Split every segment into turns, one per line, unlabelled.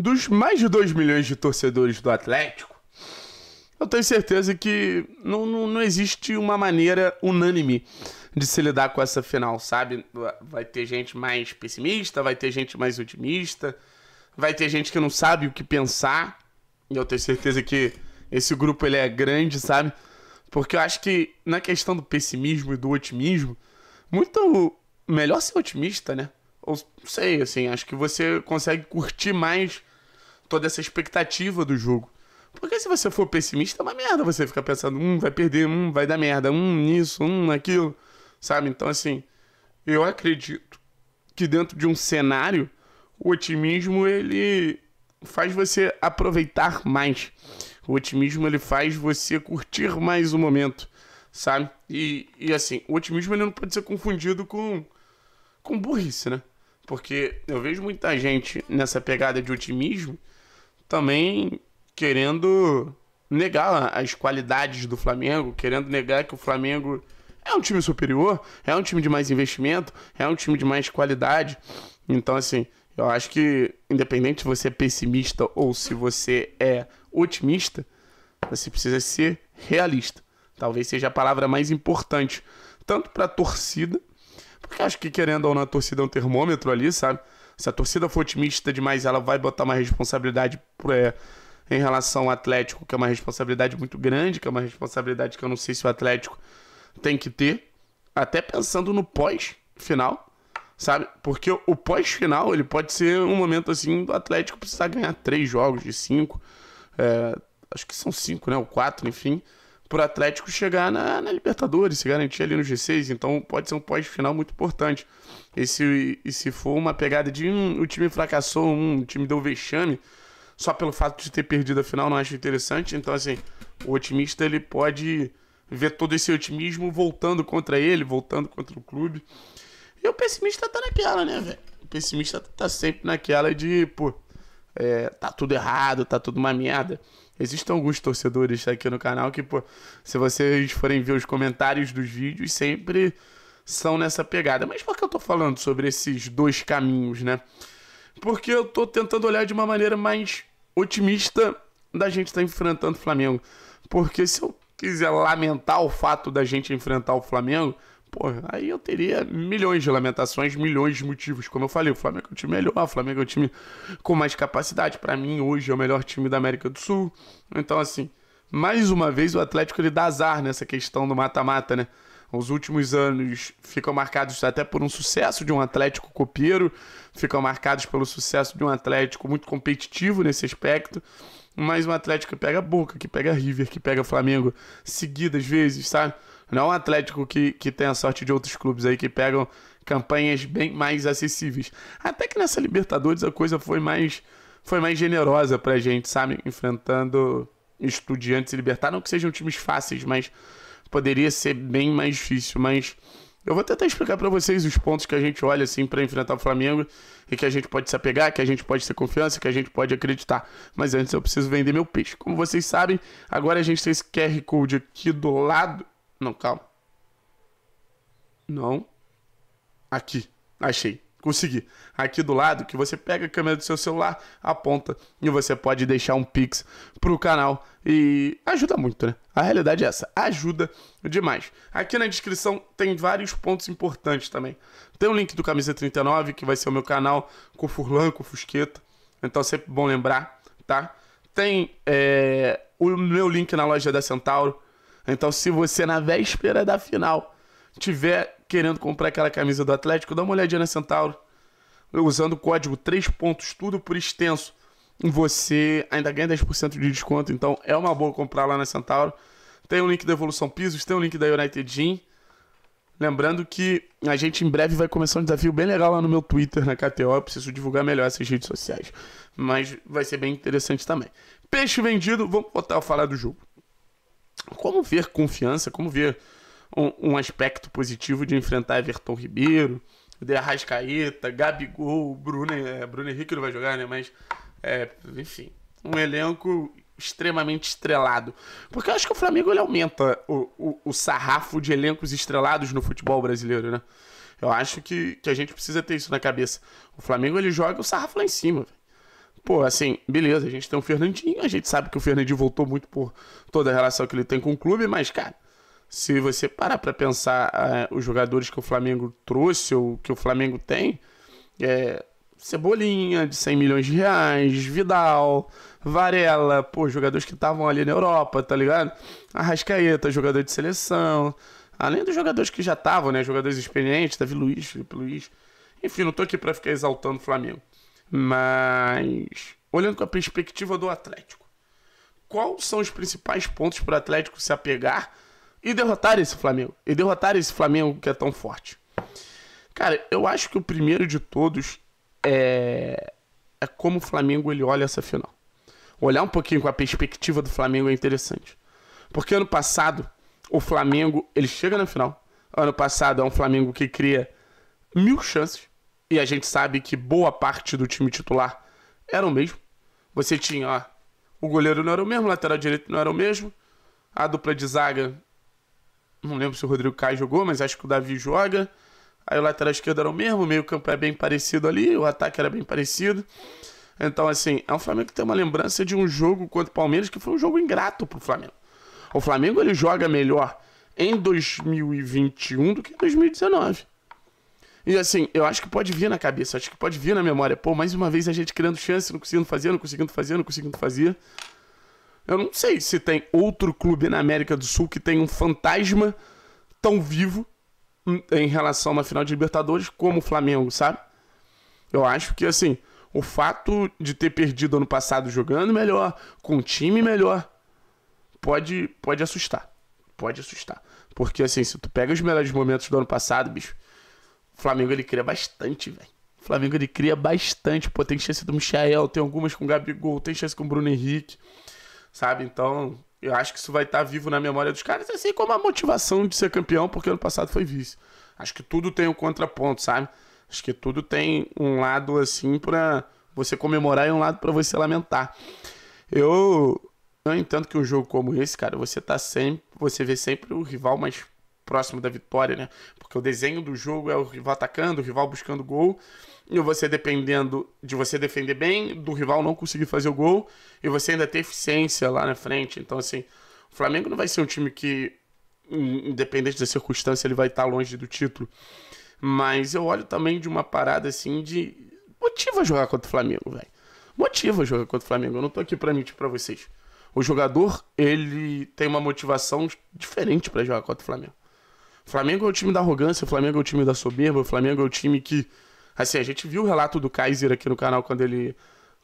dos mais de 2 milhões de torcedores do Atlético, eu tenho certeza que não, não, não, existe uma maneira unânime de se lidar com essa final, sabe? Vai ter gente mais pessimista, vai ter gente mais otimista, vai ter gente que não sabe o que pensar. E eu tenho certeza que esse grupo ele é grande, sabe? Porque eu acho que na questão do pessimismo e do otimismo, muito melhor ser otimista, né? Ou sei, assim, acho que você consegue curtir mais toda essa expectativa do jogo. Porque se você for pessimista, é uma merda você ficar pensando, hum, vai perder, hum, vai dar merda, hum, nisso, hum, naquilo, sabe? Então, assim, eu acredito que dentro de um cenário, o otimismo, ele faz você aproveitar mais. O otimismo, ele faz você curtir mais o momento, sabe? E, e assim, o otimismo, ele não pode ser confundido com, com burrice, né? Porque eu vejo muita gente nessa pegada de otimismo também querendo negar as qualidades do Flamengo, querendo negar que o Flamengo é um time superior, é um time de mais investimento, é um time de mais qualidade. Então, assim, eu acho que, independente se você é pessimista ou se você é otimista, você precisa ser realista. Talvez seja a palavra mais importante, tanto para a torcida, porque acho que querendo ou não, a torcida é um termômetro ali, sabe? Se a torcida for otimista demais, ela vai botar uma responsabilidade pra, é, em relação ao Atlético, que é uma responsabilidade muito grande, que é uma responsabilidade que eu não sei se o Atlético tem que ter. Até pensando no pós-final, sabe? Porque o pós-final, ele pode ser um momento assim do Atlético precisar ganhar três jogos de cinco. É, acho que são cinco, né? Ou quatro, enfim o Atlético chegar na, na Libertadores, se garantir ali no G6. Então pode ser um pós-final muito importante. E se, e se for uma pegada de um, o time fracassou, um, o time deu vexame, só pelo fato de ter perdido a final, não acho interessante. Então, assim, o otimista ele pode ver todo esse otimismo voltando contra ele, voltando contra o clube. E o pessimista tá naquela, né, velho? O pessimista tá sempre naquela de, pô, é, tá tudo errado, tá tudo uma merda. Existem alguns torcedores aqui no canal que, pô, se vocês forem ver os comentários dos vídeos, sempre são nessa pegada. Mas por que eu tô falando sobre esses dois caminhos, né? Porque eu tô tentando olhar de uma maneira mais otimista da gente estar tá enfrentando o Flamengo. Porque se eu quiser lamentar o fato da gente enfrentar o Flamengo, Pô, aí eu teria milhões de lamentações, milhões de motivos. Como eu falei, o Flamengo é o time melhor, o Flamengo é o time com mais capacidade. Para mim, hoje é o melhor time da América do Sul. Então, assim, mais uma vez o Atlético ele dá azar nessa questão do mata-mata, né? Os últimos anos ficam marcados até por um sucesso de um Atlético copeiro, ficam marcados pelo sucesso de um Atlético muito competitivo nesse aspecto. Mas um Atlético que pega Boca, que pega River, que pega Flamengo seguidas vezes, sabe? Não é um Atlético que, que tem a sorte de outros clubes aí que pegam campanhas bem mais acessíveis. Até que nessa Libertadores a coisa foi mais foi mais generosa pra gente, sabe? Enfrentando estudiantes e libertar. Não que sejam times fáceis, mas poderia ser bem mais difícil. Mas eu vou tentar explicar para vocês os pontos que a gente olha assim para enfrentar o Flamengo e que a gente pode se apegar, que a gente pode ter confiança, que a gente pode acreditar. Mas antes eu preciso vender meu peixe. Como vocês sabem, agora a gente tem esse QR Code aqui do lado não, calma. Não. Aqui. Achei. Consegui. Aqui do lado, que você pega a câmera do seu celular, aponta e você pode deixar um pix pro canal e ajuda muito, né? A realidade é essa, ajuda demais. Aqui na descrição tem vários pontos importantes também. Tem o link do Camisa 39, que vai ser o meu canal, com Furlan, com Fusqueta. Então sempre bom lembrar, tá? Tem é, o meu link na loja da Centauro então, se você na véspera da final tiver querendo comprar aquela camisa do Atlético, dá uma olhadinha na Centauro. Usando o código 3 pontos, tudo por extenso, você ainda ganha 10% de desconto. Então, é uma boa comprar lá na Centauro. Tem o um link da Evolução Pisos, tem o um link da United Gym. Lembrando que a gente em breve vai começar um desafio bem legal lá no meu Twitter, na KTO. Eu preciso divulgar melhor essas redes sociais. Mas vai ser bem interessante também. Peixe vendido, vamos voltar a falar do jogo. Como ver confiança, como ver um, um aspecto positivo de enfrentar Everton Ribeiro, de Arrascaeta, Gabigol, Bruno, é, Bruno Henrique não vai jogar, né? Mas, é, enfim, um elenco extremamente estrelado. Porque eu acho que o Flamengo ele aumenta o, o, o, sarrafo de elencos estrelados no futebol brasileiro, né? Eu acho que, que a gente precisa ter isso na cabeça. O Flamengo ele joga o sarrafo lá em cima. Véio. Pô, assim, beleza, a gente tem o Fernandinho, a gente sabe que o Fernandinho voltou muito por toda a relação que ele tem com o clube, mas, cara, se você parar pra pensar eh, os jogadores que o Flamengo trouxe ou que o Flamengo tem, é, Cebolinha de 100 milhões de reais, Vidal, Varela, pô, jogadores que estavam ali na Europa, tá ligado? Arrascaeta, jogador de seleção, além dos jogadores que já estavam, né? Jogadores experientes, Davi Luiz, Felipe Luiz. Enfim, não tô aqui pra ficar exaltando o Flamengo. Mas, olhando com a perspectiva do Atlético, quais são os principais pontos para o Atlético se apegar e derrotar esse Flamengo? E derrotar esse Flamengo que é tão forte? Cara, eu acho que o primeiro de todos é, é como o Flamengo ele olha essa final. Olhar um pouquinho com a perspectiva do Flamengo é interessante. Porque ano passado, o Flamengo, ele chega na final. Ano passado é um Flamengo que cria mil chances e a gente sabe que boa parte do time titular era o mesmo. Você tinha, ó, o goleiro não era o mesmo, o lateral direito não era o mesmo, a dupla de zaga, não lembro se o Rodrigo Caio jogou, mas acho que o Davi joga. Aí o lateral esquerdo era o mesmo, o meio-campo é bem parecido ali, o ataque era bem parecido. Então, assim, é um Flamengo que tem uma lembrança de um jogo contra o Palmeiras que foi um jogo ingrato pro Flamengo. O Flamengo ele joga melhor em 2021 do que em 2019. E assim, eu acho que pode vir na cabeça, acho que pode vir na memória. Pô, mais uma vez a gente criando chance, não conseguindo fazer, não conseguindo fazer, não conseguindo fazer. Eu não sei se tem outro clube na América do Sul que tem um fantasma tão vivo em relação a uma final de Libertadores como o Flamengo, sabe? Eu acho que assim, o fato de ter perdido ano passado jogando melhor, com um time melhor, pode pode assustar. Pode assustar. Porque assim, se tu pega os melhores momentos do ano passado, bicho, o Flamengo ele cria bastante, velho. O Flamengo ele cria bastante. Pô, tem chance do Michael, tem algumas com o Gabigol, tem chance com o Bruno Henrique. Sabe? Então, eu acho que isso vai estar tá vivo na memória dos caras, assim como a motivação de ser campeão, porque ano passado foi vice. Acho que tudo tem um contraponto, sabe? Acho que tudo tem um lado assim pra você comemorar e um lado para você lamentar. Eu, eu entendo que um jogo como esse, cara, você tá sempre, você vê sempre o rival mais próximo da vitória, né? Porque o desenho do jogo é o rival atacando, o rival buscando gol, e você dependendo de você defender bem, do rival não conseguir fazer o gol, e você ainda ter eficiência lá na frente. Então, assim, o Flamengo não vai ser um time que, independente da circunstância, ele vai estar longe do título. Mas eu olho também de uma parada assim de. Motiva jogar contra o Flamengo, velho. Motiva jogar contra o Flamengo. Eu não tô aqui pra mentir pra vocês. O jogador, ele tem uma motivação diferente para jogar contra o Flamengo. Flamengo é o time da arrogância, o Flamengo é o time da soberba, o Flamengo é o time que. Assim, a gente viu o relato do Kaiser aqui no canal quando ele,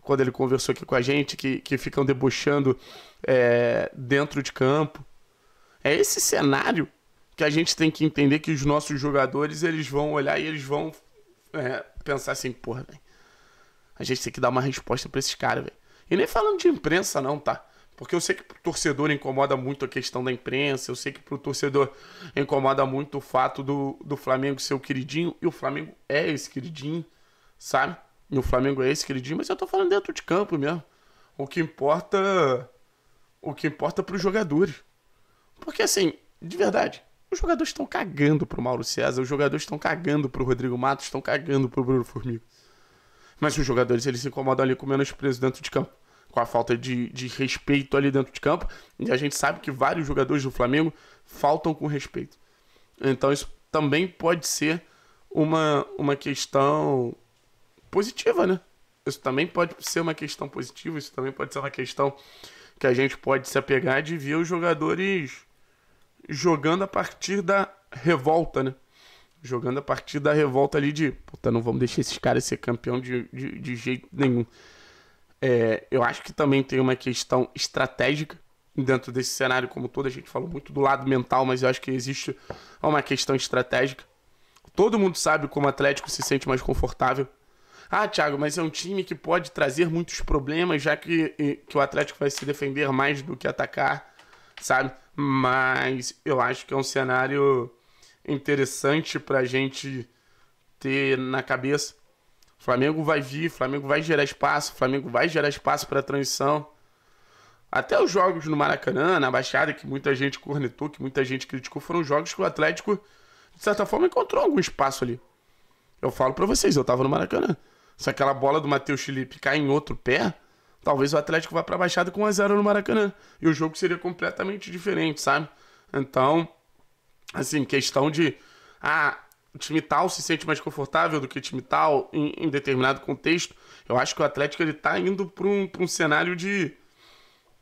quando ele conversou aqui com a gente, que, que ficam debochando é, dentro de campo. É esse cenário que a gente tem que entender que os nossos jogadores eles vão olhar e eles vão é, pensar assim, porra, velho. A gente tem que dar uma resposta para esses caras, velho. E nem falando de imprensa, não, tá? Porque eu sei que pro torcedor incomoda muito a questão da imprensa, eu sei que pro torcedor incomoda muito o fato do, do Flamengo ser o queridinho, e o Flamengo é esse queridinho, sabe? E o Flamengo é esse queridinho, mas eu tô falando dentro de campo mesmo. O que importa. O que importa pros jogadores. Porque assim, de verdade, os jogadores estão cagando pro Mauro César, os jogadores estão cagando pro Rodrigo Matos, estão cagando pro Bruno Formiga. Mas os jogadores, eles se incomodam ali com menos preso dentro de campo com a falta de, de respeito ali dentro de campo. E a gente sabe que vários jogadores do Flamengo faltam com respeito. Então isso também pode ser uma, uma questão positiva, né? Isso também pode ser uma questão positiva, isso também pode ser uma questão que a gente pode se apegar de ver os jogadores jogando a partir da revolta, né? Jogando a partir da revolta ali de, puta, não vamos deixar esses caras ser campeão de, de, de jeito nenhum. É, eu acho que também tem uma questão estratégica dentro desse cenário como todo. A gente falou muito do lado mental, mas eu acho que existe uma questão estratégica. Todo mundo sabe como o Atlético se sente mais confortável. Ah, Thiago, mas é um time que pode trazer muitos problemas, já que, que o Atlético vai se defender mais do que atacar, sabe? Mas eu acho que é um cenário interessante para a gente ter na cabeça Flamengo vai vir, Flamengo vai gerar espaço, Flamengo vai gerar espaço para a transição. Até os jogos no Maracanã, na Baixada, que muita gente cornetou, que muita gente criticou, foram jogos que o Atlético, de certa forma, encontrou algum espaço ali. Eu falo para vocês, eu tava no Maracanã. Se aquela bola do Matheus Felipe cair em outro pé, talvez o Atlético vá pra Baixada com 1x0 no Maracanã. E o jogo seria completamente diferente, sabe? Então, assim, questão de. Ah, time tal se sente mais confortável do que time tal em, em determinado contexto. Eu acho que o Atlético ele tá indo para um, pra um cenário de.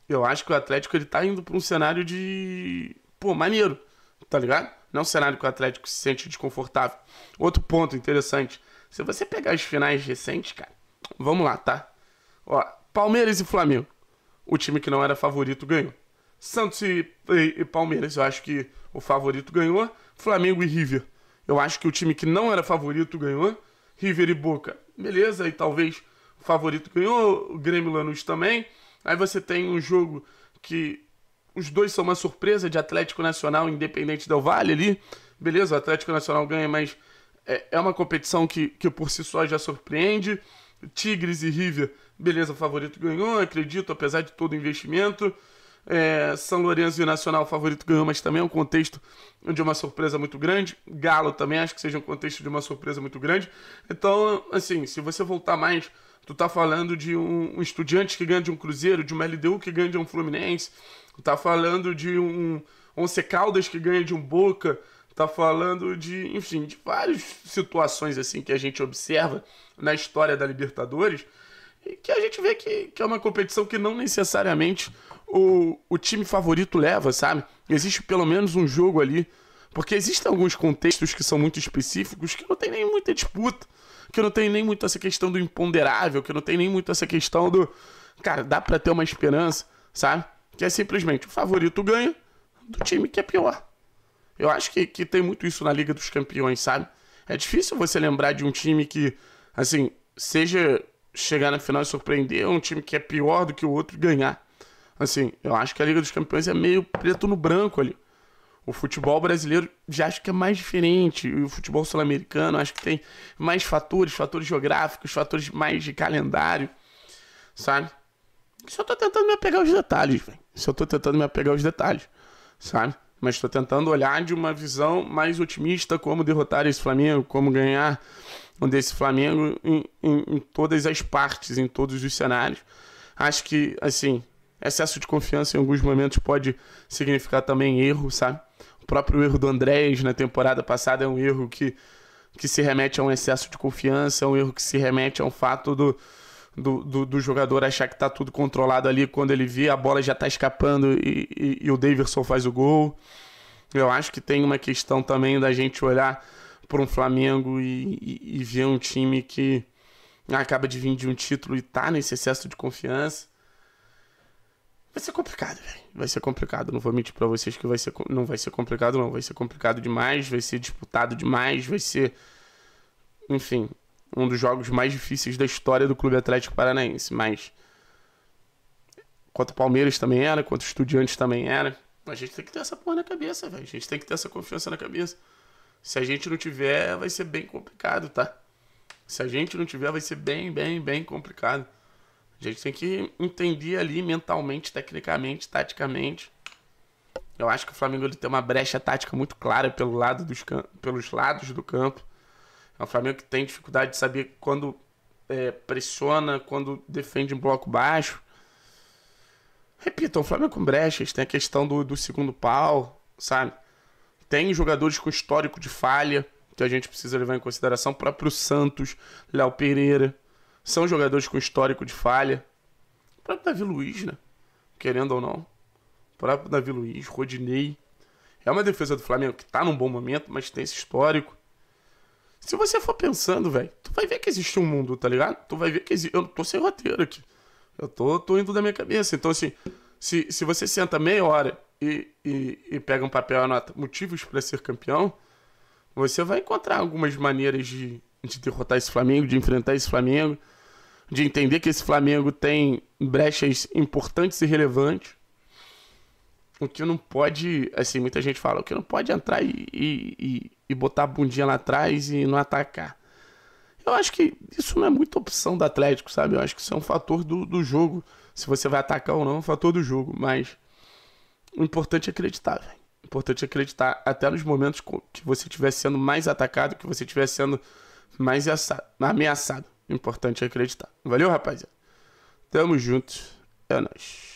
Eu acho que o Atlético ele tá indo para um cenário de. Pô, maneiro, tá ligado? Não é um cenário que o Atlético se sente desconfortável. Outro ponto interessante. Se você pegar as finais recentes, cara, vamos lá, tá? Ó, Palmeiras e Flamengo. O time que não era favorito ganhou. Santos e, e, e Palmeiras, eu acho que o favorito ganhou. Flamengo e River eu acho que o time que não era favorito ganhou. River e Boca, beleza, e talvez o favorito ganhou, o Grêmio Lanús também. Aí você tem um jogo que os dois são uma surpresa de Atlético Nacional Independente do Vale ali. Beleza, o Atlético Nacional ganha, mas é, é, uma competição que, que por si só já surpreende. Tigres e River, beleza, o favorito ganhou, acredito, apesar de todo o investimento. É, São Lourenço e o Nacional favorito ganhou, mas também é um contexto de uma surpresa muito grande. Galo também acho que seja um contexto de uma surpresa muito grande. Então, assim, se você voltar mais, tu tá falando de um, um estudiante que ganha de um Cruzeiro, de uma LDU que ganha de um Fluminense, tu tá falando de um Once Caldas que ganha de um Boca, tá falando de, enfim, de várias situações assim que a gente observa na história da Libertadores e que a gente vê que, que é uma competição que não necessariamente o, o time favorito leva, sabe? Existe pelo menos um jogo ali. Porque existem alguns contextos que são muito específicos que não tem nem muita disputa, que não tem nem muito essa questão do imponderável, que não tem nem muito essa questão do. Cara, dá para ter uma esperança, sabe? Que é simplesmente o favorito ganha do time que é pior. Eu acho que, que tem muito isso na Liga dos Campeões, sabe? É difícil você lembrar de um time que, assim, seja chegar na final e surpreender, ou um time que é pior do que o outro ganhar. Assim, eu acho que a Liga dos Campeões é meio preto no branco ali. O futebol brasileiro já acho que é mais diferente. E o futebol sul-americano acho que tem mais fatores, fatores geográficos, fatores mais de calendário, sabe? Só tô tentando me apegar aos detalhes, velho. Só tô tentando me apegar aos detalhes, sabe? Mas tô tentando olhar de uma visão mais otimista como derrotar esse Flamengo, como ganhar desse Flamengo em, em, em todas as partes, em todos os cenários. Acho que, assim, Excesso de confiança em alguns momentos pode significar também erro, sabe? O próprio erro do Andrés na temporada passada é um erro que, que se remete a um excesso de confiança, é um erro que se remete a um fato do, do, do, do jogador achar que tá tudo controlado ali quando ele vê a bola já tá escapando e, e, e o Davidson faz o gol. Eu acho que tem uma questão também da gente olhar para um Flamengo e, e, e ver um time que acaba de vir de um título e tá nesse excesso de confiança. Vai ser complicado, velho. Vai ser complicado. Não vou mentir para vocês que vai ser, não vai ser complicado, não. Vai ser complicado demais, vai ser disputado demais, vai ser. Enfim, um dos jogos mais difíceis da história do Clube Atlético Paranaense. Mas. Quanto Palmeiras também era, quanto Estudiantes também era. A gente tem que ter essa porra na cabeça, velho. A gente tem que ter essa confiança na cabeça. Se a gente não tiver, vai ser bem complicado, tá? Se a gente não tiver, vai ser bem, bem, bem complicado. A gente tem que entender ali mentalmente, tecnicamente, taticamente. Eu acho que o Flamengo ele tem uma brecha tática muito clara pelo lado dos pelos lados do campo. É um Flamengo que tem dificuldade de saber quando é, pressiona, quando defende em bloco baixo. Repito, é um Flamengo com brechas. Tem a questão do, do segundo pau, sabe? Tem jogadores com histórico de falha que a gente precisa levar em consideração. O próprio Santos, Léo Pereira são jogadores com histórico de falha. O próprio Davi Luiz, né? Querendo ou não. O próprio Davi Luiz, Rodinei. É uma defesa do Flamengo que tá num bom momento, mas tem esse histórico. Se você for pensando, velho, tu vai ver que existe um mundo, tá ligado? Tu vai ver que existe. Eu tô sem roteiro aqui. Eu tô, tô indo da minha cabeça. Então, assim, se, se você senta meia hora e, e, e pega um papel e anota motivos para ser campeão, você vai encontrar algumas maneiras de, de derrotar esse Flamengo, de enfrentar esse Flamengo de entender que esse Flamengo tem brechas importantes e relevantes. O que não pode, assim, muita gente fala, o que não pode entrar e, e, e botar a bundinha lá atrás e não atacar. Eu acho que isso não é muita opção do Atlético, sabe? Eu acho que isso é um fator do, do jogo. Se você vai atacar ou não, é um fator do jogo. Mas o importante é acreditar, velho. O importante é acreditar até nos momentos que você estiver sendo mais atacado, que você estiver sendo mais ameaçado importante é acreditar. Valeu, rapaziada. Tamo junto. É nóis.